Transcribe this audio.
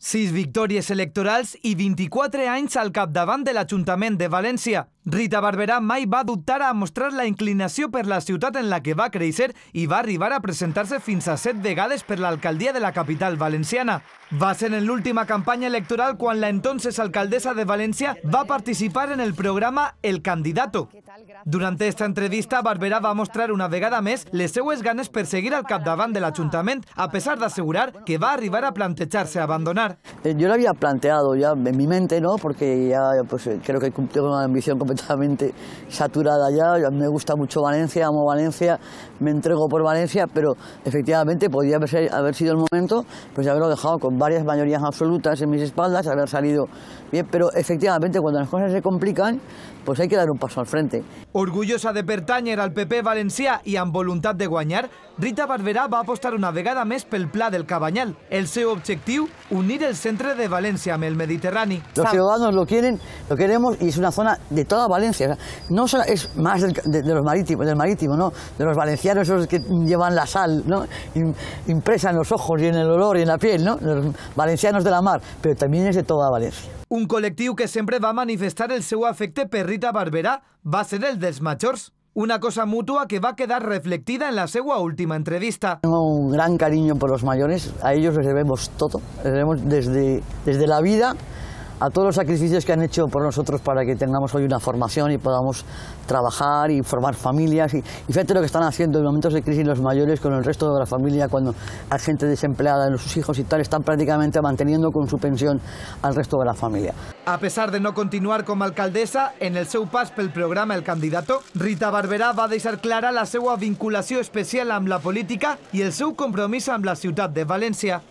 6 victòries electorals i 24 anys al capdavant de l'Ajuntament de València. Rita Barberà mai va a adoptar a mostrar la inclinación per la ciudad en la que va a crecer y va a arribar a presentarse se fins a set vegades per alcaldía de la capital valenciana. Va a ser en l'última campaña electoral quan la entonces alcaldesa de Valencia va a participar en el programa El Candidato. Durante esta entrevista, Barberà va a mostrar una vegada més les seues ganes per seguir al capdavant del ayuntamiento, a pesar de asegurar que va a arribar a plantejar abandonar. Eh, yo lo había planteado ya en mi mente, ¿no? Porque ya pues, eh, creo que cumplido una ambición saturada ya. Me gusta mucho Valencia, amo Valencia, me entrego por Valencia, pero efectivamente podría haber, sido el momento, pues haberlo dejado con varias mayorías absolutas en mis espaldas, haber salido bien, pero efectivamente cuando las cosas se complican, pues hay que dar un paso al frente. Orgullosa de pertañer al PP Valencia y en voluntad de guanyar, Rita Barberá va a apostar una vegada mes pel Pla del Cabañal. El seu objectiu, unir el centre de Valencia amb el Mediterrani. Los ciudadanos lo quieren, lo queremos y es una zona de toda Valencia. No es más del, de, los marítimos, del marítimo, ¿no? De los valencianos, esos que llevan la sal, ¿no? Impresa en los ojos y en el olor y en la piel, ¿no? Los valencianos de la mar, pero también es de toda Valencia". Un colectivo que siempre va a manifestar el seu afecte perrita barbera ...va a ser el Desmachors. Una cosa mutua que va a quedar reflectida en la segua última entrevista. Tengo un gran cariño por los mayores, a ellos les debemos todo, les debemos desde, desde la vida a todos los sacrificios que han hecho por nosotros para que tengamos hoy una formación y podamos trabajar y formar familias. Y, fíjate lo que están haciendo en momentos de crisis los mayores con el resto de la familia, cuando hay gente desempleada, en sus hijos y tal, están prácticamente manteniendo con su pensión al resto de la familia. A pesar de no continuar como alcaldesa, en el seu pas pel programa El Candidato, Rita Barberá va a dejar clara la seua vinculación especial a la política y el seu compromiso a la ciudad de Valencia.